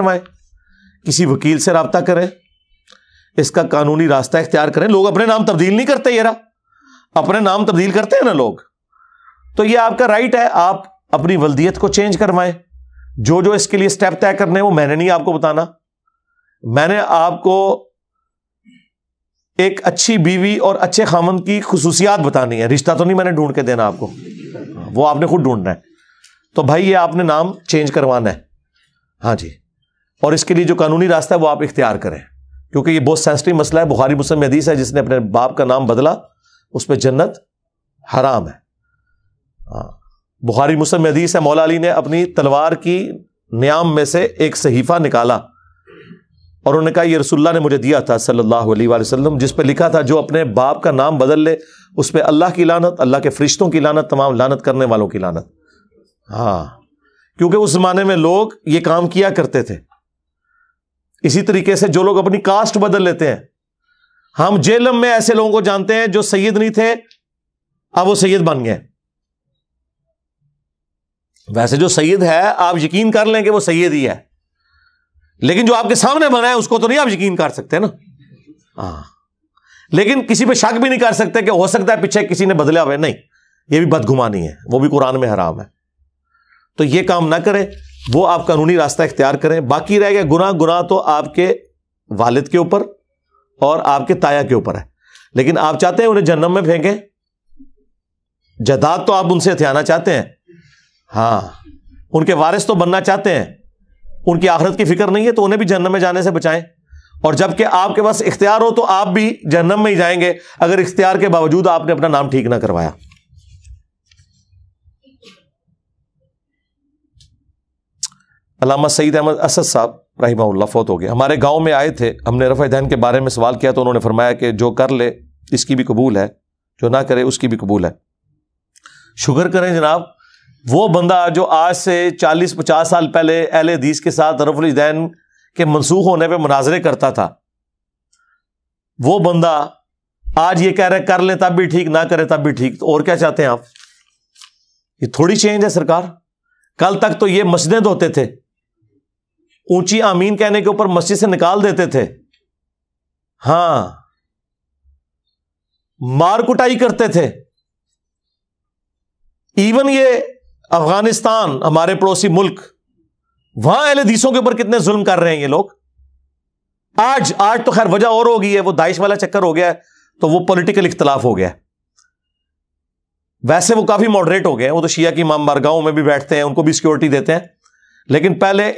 करवाएं किसी वकील से रबता करें इसका कानूनी रास्ता इख्तियार करें लोग अपने नाम तब्दील नहीं करते ये रहा अपने नाम तब्दील करते हैं ना लोग तो ये आपका राइट है आप अपनी वल्दियत को चेंज करवाएं जो जो इसके लिए स्टेप तय करने वो मैंने नहीं आपको बताना मैंने आपको एक अच्छी बीवी और अच्छे खामन की खसूसियात बतानी है रिश्ता तो नहीं मैंने ढूंढ के देना आपको वो आपने खुद ढूंढना है तो भाई ये आपने नाम चेंज करवाना है हाँ जी और इसके लिए जो कानूनी रास्ता है वो आप इख्तियार करें क्योंकि ये बहुत सेंसिटिव मसला है बुखारी मुस्लिम हदीस है जिसने अपने बाप का नाम बदला उस पर जन्नत हराम है हाँ। बुखारी मुस्लिम हदीस है मौला अली ने अपनी तलवार की न्याम में से एक सहीफा निकाला और उन्होंने कहा यह रसुल्ला ने मुझे दिया था सल्लल्लाहु अलैहि वसल्लम जिस पर लिखा था जो अपने बाप का नाम बदल ले उस पर अल्लाह की लानत अल्लाह के फरिश्तों की लानत तमाम लानत करने वालों की लानत हाँ क्योंकि उस जमाने में लोग ये काम किया करते थे इसी तरीके से जो लोग अपनी कास्ट बदल लेते हैं हम जेलम में ऐसे लोगों को जानते हैं जो सैयद नहीं थे अब वो सैयद बन गए वैसे जो सैयद है आप यकीन कर लें कि वो सैयद ही है लेकिन जो आपके सामने बना है उसको तो नहीं आप यकीन कर सकते ना हाँ लेकिन किसी पे शक भी नहीं कर सकते कि हो सकता है पीछे किसी ने बदला हुआ नहीं ये भी बदगुमानी है वो भी कुरान में हराम है तो ये काम ना करें वो आप कानूनी रास्ता इख्तियार करें बाकी रह गया गुना गुना तो आपके वालिद के ऊपर और आपके ताया के ऊपर है लेकिन आप चाहते हैं उन्हें जन्म में फेंकें जदाद तो आप उनसे हथियाना चाहते हैं हाँ उनके वारिस तो बनना चाहते हैं उनकी आखिरत की फिक्र नहीं है तो उन्हें भी जन्म में जाने से बचाएं और जबकि आपके पास इख्तियार हो तो आप भी जन्नम में ही जाएंगे अगर इख्तियार के बावजूद आपने अपना नाम ठीक ना करवाया अलामा सईद अहमद असद साहब रही फौत हो गए हमारे गाँव में आए थे हमने रफा दहन के बारे में सवाल किया तो उन्होंने फरमाया कि जो कर ले इसकी भी कबूल है जो ना करे उसकी भी कबूल है शुगर करें जनाब वो बंदा जो आज से 40-50 साल पहले अहल हदीस के साथ रफुल दैन के मनसूख होने पे मुनाजरे करता था वो बंदा आज ये कह रहे कर ले तब भी ठीक ना करे तब भी ठीक तो और क्या चाहते हैं आप ये थोड़ी चेंज है सरकार कल तक तो ये मस्जिदें धोते थे ऊंची आमीन कहने के ऊपर मस्जिद से निकाल देते थे हां मार कुटाई करते थे इवन ये अफगानिस्तान हमारे पड़ोसी मुल्क वहां अहलदीसों के ऊपर कितने जुल्म कर रहे हैं ये लोग आज आज तो खैर वजह और हो गई है वो दाइश वाला चक्कर हो गया है तो वो पॉलिटिकल इख्तलाफ हो गया है वैसे वो काफी मॉडरेट हो गए वो तो शिया की इमाम बारगाहों में भी बैठते हैं उनको भी सिक्योरिटी देते हैं लेकिन पहले